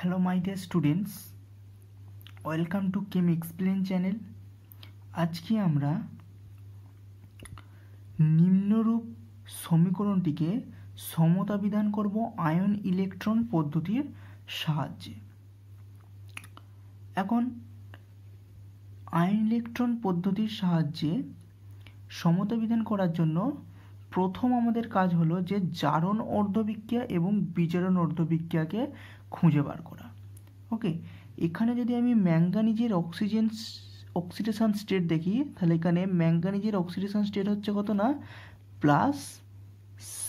hello my dear students welcome to chem explain channel আজকে আমরা নিম্নরূপ সমীকরণটিকে সমতা বিধান করব আয়ন ইলেকট্রন পদ্ধতির সাহায্যে এখন আয়ন ইলেকট্রন পদ্ধতির সাহায্যে সমতা বিধান করার জন্য প্রথম আমাদের কাজ হলো যে জারণ অর্ধবিক্রিয়া এবং বিচারণ অর্ধবিক্রিয়াকে খুঁজে বার করা ওকে এখানে যদি আমি ম্যাঙ্গানিজের অক্সিজেন অক্সিডেশান স্টেট দেখি তাহলে এখানে ম্যাঙ্গানিজের অক্সিডেশান স্টেট হচ্ছে কত না প্লাস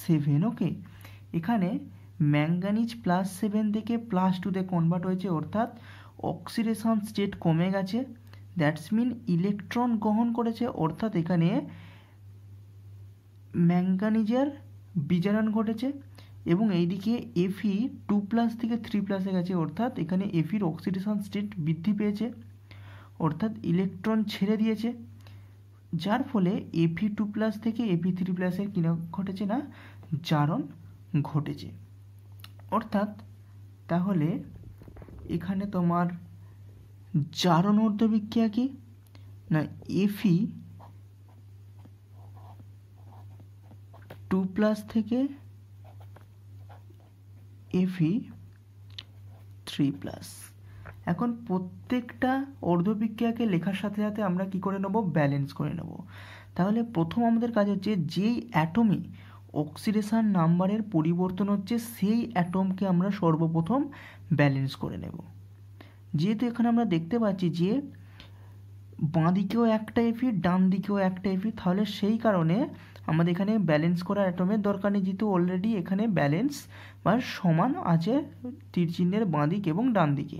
সেভেন ওকে এখানে ম্যাঙ্গানিজ প্লাস সেভেন থেকে প্লাস টুতে কনভার্ট হয়েছে অর্থাৎ অক্সিডেশন স্টেট কমে গেছে দ্যাটস মিন ইলেকট্রন গ্রহণ করেছে অর্থাৎ এখানে ম্যাঙ্গানিজের বিজারণ ঘটেছে এবং এইদিকে এফি টু প্লাস থেকে থ্রি প্লাসে গেছে অর্থাৎ এখানে এফির অক্সিডেশন স্টেট বৃদ্ধি পেয়েছে অর্থাৎ ইলেকট্রন ছেড়ে দিয়েছে যার ফলে এফি টু প্লাস থেকে এফি থ্রি প্লাসের কিনা ঘটেছে না জারণ ঘটেছে অর্থাৎ তাহলে এখানে তোমার জারণ অর্ধবিক্রিয়া কি না এফি টু প্লাস থেকে এভি থ্রি প্লাস এখন প্রত্যেকটা অর্ধবিক্রিয়াকে লেখার সাথে সাথে আমরা কি করে নেব ব্যালেন্স করে নেব তাহলে প্রথম আমাদের কাজ হচ্ছে যেই অ্যাটমে অক্সিডেশান নাম্বারের পরিবর্তন হচ্ছে সেই অ্যাটমকে আমরা সর্বপ্রথম ব্যালেন্স করে নেব যেহেতু এখানে আমরা দেখতে পাচ্ছি যে বাঁ দিকেও একটা এফি e, ডান দিকেও একটা এফি e, তাহলে সেই কারণে আমাদের এখানে ব্যালেন্স করা অ্যাটমের দরকার নেই যেহেতু অলরেডি এখানে ব্যালেন্স বা সমান আছে তীরচিহ্নের বাঁ দিক এবং ডান দিকে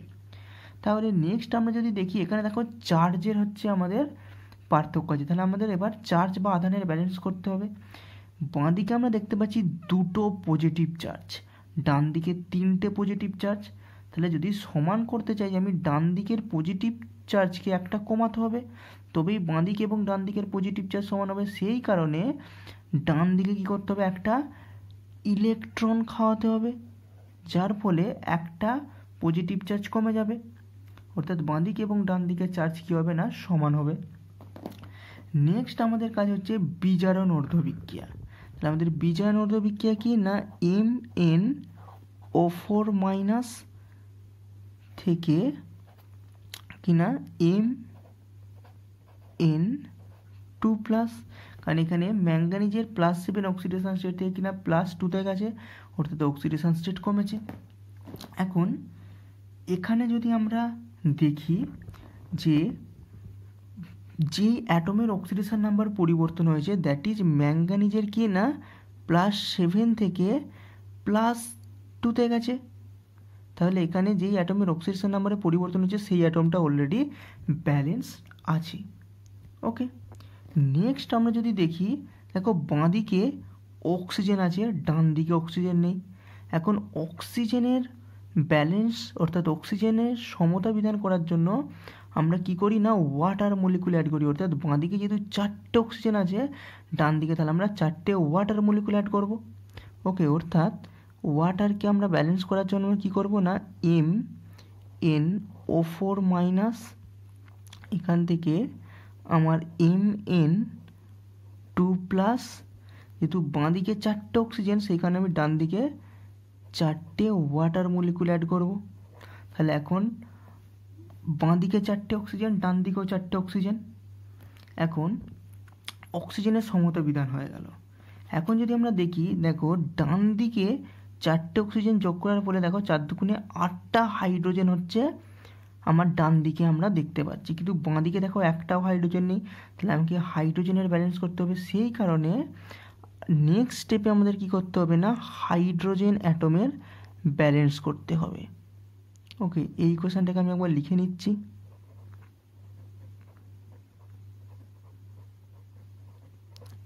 তাহলে নেক্সট আমরা যদি দেখি এখানে দেখো চার্জের হচ্ছে আমাদের পার্থক্য আছে তাহলে আমাদের এবার চার্জ বা আধানের ব্যালেন্স করতে হবে বাঁ দিকে আমরা দেখতে পাচ্ছি দুটো পজিটিভ চার্জ ডান দিকে তিনটে পজিটিভ চার্জ তাহলে যদি সমান করতে চাই আমি ডান দিকের পজিটিভ চার্জকে একটা কমাতে হবে তবেই বাঁ দিক এবং ডান দিকের পজিটিভ চার্জ সমান হবে সেই কারণে ডান দিকে কী করতে হবে একটা ইলেকট্রন খাওয়াতে হবে যার ফলে একটা পজিটিভ চার্জ কমে যাবে অর্থাৎ বাঁ দিক এবং ডান দিকের চার্জ কী হবে না সমান হবে নেক্সট আমাদের কাজ হচ্ছে বিজারণ অর্ধবিক্রিয়া তাহলে আমাদের বিজারণ অর্ধবিক্রিয়া কি না M N O four minus থেকে কি না এম এন টু প্লাস কারণ এখানে ম্যাঙ্গানিজের প্লাস সেভেন অক্সিডেশন স্টেট থেকে কিনা প্লাস টুতে গেছে অর্থাৎ অক্সিডেশন স্টেট কমেছে এখন এখানে যদি আমরা দেখি যে যে অ্যাটমের অক্সিডেশন নাম্বার পরিবর্তন হয়েছে দ্যাট ইজ ম্যাঙ্গানিজের কি না প্লাস সেভেন থেকে প্লাস টুতে গেছে তাহলে এখানে যেই অ্যাটমের অক্সিডেশন নাম্বারে পরিবর্তন হচ্ছে সেই অ্যাটমটা অলরেডি ব্যালেন্স আছে ওকে নেক্সট আমরা যদি দেখি দেখো বাঁদিকে অক্সিজেন আছে ডান দিকে অক্সিজেন নেই এখন অক্সিজেনের ব্যালেন্স অর্থাৎ অক্সিজেনের সমতা বিধান করার জন্য আমরা কি করি না ওয়াটার মলিকুল অ্যাড করি অর্থাৎ বাঁদিকে যেহেতু চারটে অক্সিজেন আছে ডান দিকে তাহলে আমরা চারটে ওয়াটার মলিকুল অ্যাড করব ওকে অর্থাৎ ওয়াটারকে আমরা ব্যালেন্স করার জন্য কি করব না M N O four minus এখান থেকে আমার এম এন টু প্লাস যেহেতু বাঁদিকে চারটে অক্সিজেন সেইখানে আমি ডান দিকে চারটে ওয়াটার মলিকুল অ্যাড করব তাহলে এখন বাঁদিকে চারটে অক্সিজেন ডান দিকেও চারটে অক্সিজেন এখন অক্সিজেনের সমতা বিধান হয়ে গেল এখন যদি আমরা দেখি দেখো ডান দিকে চারটে অক্সিজেন যোগ করার ফলে দেখো চার দুগুণে আটটা হাইড্রোজেন হচ্ছে আমার ডান দিকে আমরা দেখতে পাচ্ছি কিন্তু বাঁ দিকে দেখো একটাও হাইড্রোজেন নেই তাহলে আমাকে হাইড্রোজেনের ব্যালেন্স করতে হবে সেই কারণে নেক্সট স্টেপে আমাদের কি করতে হবে না হাইড্রোজেন অ্যাটমের ব্যালেন্স করতে হবে ওকে এই কোশ্চেনটাকে আমি একবার লিখে নিচ্ছি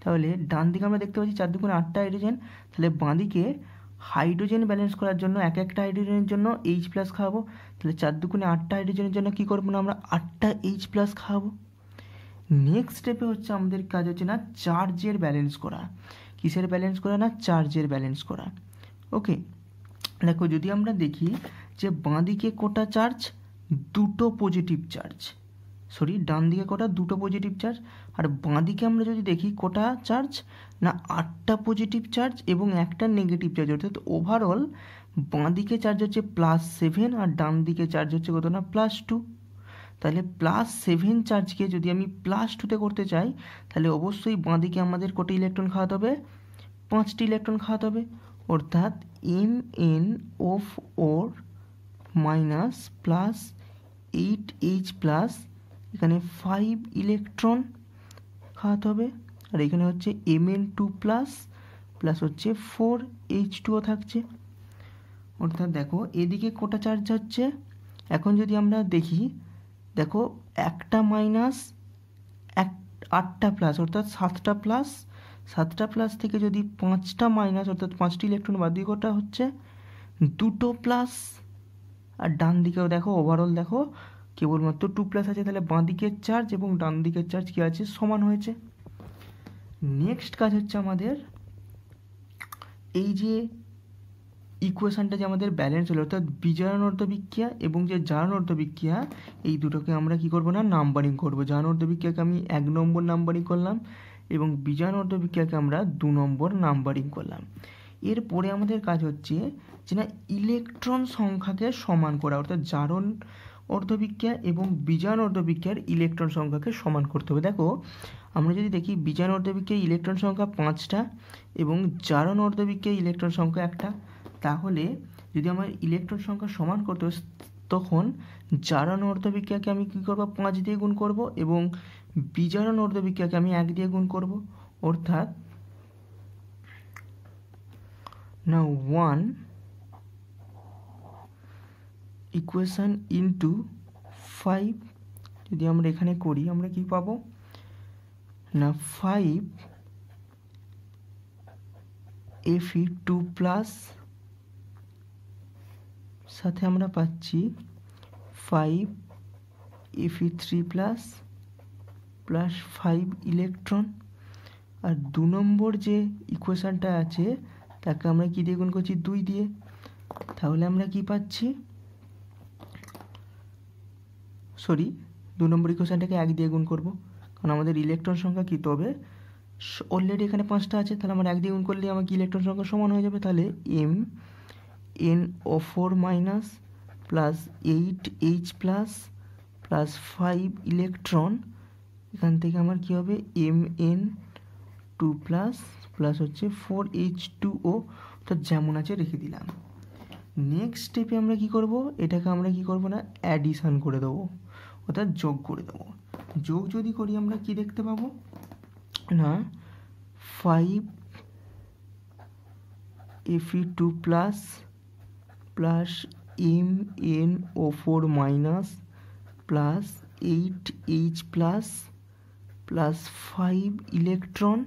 তাহলে ডান দিকে আমরা দেখতে পাচ্ছি চার দুগুণে আটটা হাইড্রোজেন তাহলে বাঁ দিকে হাইড্রোজেন ব্যালেন্স করার জন্য এক একটা হাইড্রোজেনের জন্য এইচ প্লাস খাওয়াবো তাহলে চার দুগুণে আটটা হাইড্রোজেনের জন্য কী করবো না আমরা আটটা এইচ প্লাস খাওয়াবো নেক্সট স্টেপে হচ্ছে আমাদের কাজ হচ্ছে না চার্জের ব্যালেন্স করা কিসের ব্যালেন্স করা না চার্জের ব্যালেন্স করা ওকে দেখো যদি আমরা দেখি যে বাঁদিকে কোটা চার্জ দুটো পজিটিভ চার্জ সরি ডান দিকে কটা দুটো পজিটিভ চার্জ আর বাঁ দিকে আমরা যদি দেখি কটা চার্জ না আটটা পজিটিভ চার্জ এবং একটা নেগেটিভ চার্জ অর্থাৎ ওভারঅল বাঁ দিকে চার্জ হচ্ছে প্লাস সেভেন আর ডান দিকে চার্জ হচ্ছে কত না প্লাস টু তাহলে প্লাস সেভেন চার্জকে যদি আমি প্লাস টুতে করতে চাই তাহলে অবশ্যই বাঁ দিকে আমাদের কটি ইলেকট্রন খাওয়াতে হবে পাঁচটি ইলেকট্রন খাওয়াতে হবে অর্থাৎ M N O four minus plus eight H plus এখানে ফাইভ ইলেকট্রন খাওয়াতে হবে আর এখানে হচ্ছে M N two plus plus হচ্ছে ফোর এইচ টুও থাকছে অর্থাৎ দেখো এদিকে কোটা চার্জ হচ্ছে এখন যদি আমরা দেখি দেখো একটা মাইনাস এক আটটা প্লাস অর্থাৎ সাতটা প্লাস সাতটা প্লাস থেকে যদি পাঁচটা মাইনাস অর্থাৎ পাঁচটি ইলেকট্রন বাদ দিয়ে কটা হচ্ছে দুটো প্লাস আর ডান দিকেও দেখো ওভারঅল দেখো কেবলমাত্র টু প্লাস আছে তাহলে বাঁ দিকের চার্জ এবং ডান দিকের চার্জ কী আছে সমান হয়েছে নেক্সট কাজ হচ্ছে আমাদের এই যে ইকুয়েশানটা যে আমাদের ব্যালেন্স হলো অর্থাৎ বিজয়ন অর্ধবিক্রিয়া এবং যে জারণ অর্ধবিক্রিয়া এই দুটোকে আমরা কি করব না নাম্বারিং করব জারণ অর্ধবিক্রিয়াকে আমি এক নম্বর নাম্বারিং করলাম এবং বিজয়ন অর্ধবিক্রিয়াকে আমরা দু নম্বর নাম্বারিং করলাম এরপরে আমাদের কাজ হচ্ছে যে না ইলেকট্রন সংখ্যাকে সমান করা অর্থাৎ জারণ অর্ধবিক্রিয়া এবং বিজান অর্ধবিক্রিয়ার ইলেকট্রন সংখ্যাকে সমান করতে হবে দেখো আমরা যদি দেখি বিজান অর্ধবিক্রিয়ার ইলেকট্রন সংখ্যা পাঁচটা এবং জারণ অর্ধবিক্রিয়ার ইলেকট্রন সংখ্যা একটা তাহলে যদি আমার ইলেকট্রন সংখ্যা সমান করতে তখন জারণ অর্ধবিক্রিয়াকে আমি কী করবো পাঁচ দিয়ে গুণ করব এবং বিজারণ অর্ধবিক্রিয়াকে আমি এক দিয়ে গুণ করব অর্থাৎ না ওয়ান ইকুয়েশান ইন্টু ফাইভ যদি আমরা এখানে করি আমরা কি পাবো না ফাইভ এফি টু প্লাস সাথে আমরা পাচ্ছি five Fe three plus plus five electron আর দু নম্বর যে ইকুয়েশানটা আছে তাকে আমরা কী দিয়ে গুণ করছি দুই দিয়ে তাহলে আমরা কি পাচ্ছি সরি দু নম্বর ইকুয়েশানটাকে এক দিয়ে গুণ করব কারণ আমাদের ইলেকট্রন সংখ্যা কী তবে অলরেডি এখানে পাঁচটা আছে তাহলে আমার এক দিয়ে গুণ করলে আমাকে ইলেকট্রন সংখ্যা সমান হয়ে যাবে তাহলে M N O four minus plus eight H plus plus five electron এখান থেকে আমার কী হবে M N two plus plus হচ্ছে ফোর এইচ টু ও অর্থাৎ যেমন আছে রেখে দিলাম নেক্সট স্টেপে আমরা কি করব এটাকে আমরা কি করব না অ্যাডিশান করে দেবো অর্থাৎ যোগ করে দেবো যোগ যদি করি আমরা কি দেখতে পাবো না five Fe two plus plus M N O four minus plus eight H plus plus five electron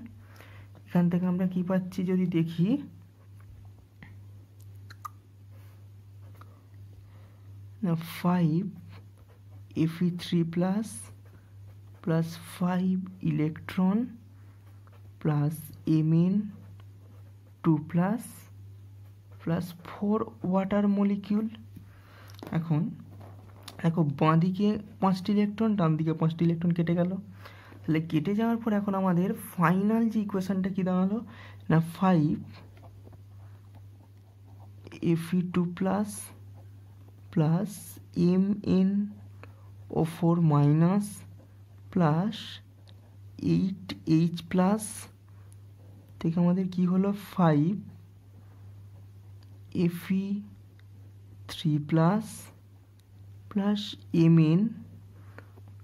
এখান থেকে আমরা কি পাচ্ছি যদি দেখি না five Fe 3 plus plus 5 electron plus Mn 2 plus plus 4 water molecule এখন দেখো বাঁদিকে পাঁচটি ইলেকট্রন ডান দিকে পাঁচটি ইলেকট্রন কেটে গেল তাহলে কেটে যাওয়ার পর এখন আমাদের ফাইনাল যে ইকুয়েশানটা কী দাঁড়ালো না five Fe two plus plus M N O four minus plus eight H plus থেকে আমাদের কি হলো five Fe three plus plus M N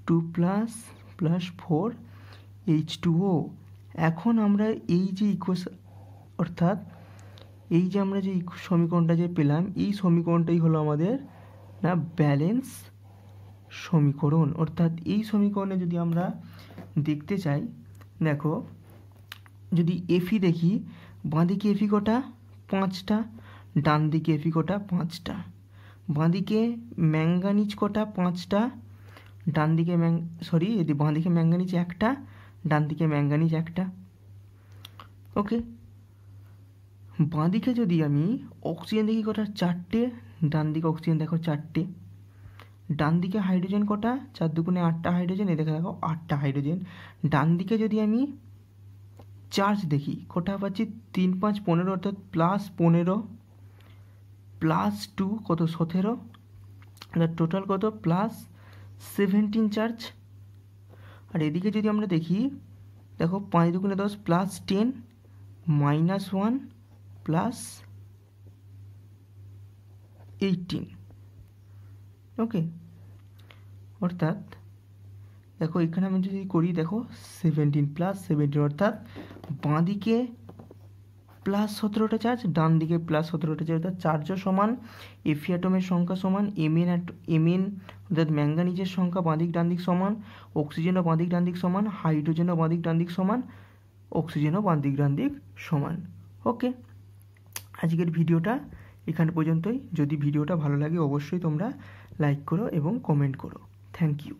two plus plus four H two O এখন আমরা এই যে ইকুয়েশ অর্থাৎ এই যে আমরা যে সমীকরণটা যে পেলাম এই সমীকরণটাই হলো আমাদের না ব্যালেন্স সমীকরণ অর্থাৎ এই সমীকরণে যদি আমরা দেখতে চাই দেখো যদি এফি দেখি বাঁদিকে এফি কটা পাঁচটা ডান দিকে এফি কটা পাঁচটা বাঁদিকে ম্যাঙ্গানিজ কটা পাঁচটা ডান দিকে ম্যাং সরি যদি বাঁদিকে ম্যাঙ্গানিজ একটা ডান দিকে ম্যাঙ্গানিজ একটা ওকে বাঁদিকে যদি আমি অক্সিজেন দেখি কটা চারটে ডান দিকে অক্সিজেন দেখো চারটে ডান দিকে হাইড্রোজেন কটা চার দুগুণে আটটা হাইড্রোজেন এ দেখে দেখো আটটা হাইড্রোজেন ডান দিকে যদি আমি চার্জ দেখি কটা পাচ্ছি তিন পাঁচ পনেরো অর্থাৎ প্লাস পনেরো প্লাস টু কত সতেরো টোটাল কত প্লাস সেভেন্টিন চার্জ আর এদিকে যদি আমরা দেখি দেখো পাঁচ দুগুণে দশ plus ten minus one plus eighteen okay অর্থাৎ দেখো এখানে আমি যদি করি দেখো সেভেন্টিন প্লাস সেভেন্টিন অর্থাৎ বাঁদিকে প্লাস সতেরোটা চার্জ ডান দিকে প্লাস সতেরোটা চার্জ অর্থাৎ চার্জও সমান এফি অ্যাটমের সংখ্যা সমান এমএন এমএন অর্থাৎ ম্যাঙ্গানিজের সংখ্যা বাঁদিক ডান দিক সমান অক্সিজেনও বাঁদিক ডান দিক সমান হাইড্রোজেনও বাঁদিক ডান দিক সমান অক্সিজেনও বাঁদিক ডান দিক সমান ওকে আজকের ভিডিওটা এখানে পর্যন্তই যদি ভিডিওটা ভালো লাগে অবশ্যই তোমরা লাইক করো এবং কমেন্ট করো থ্যাংক ইউ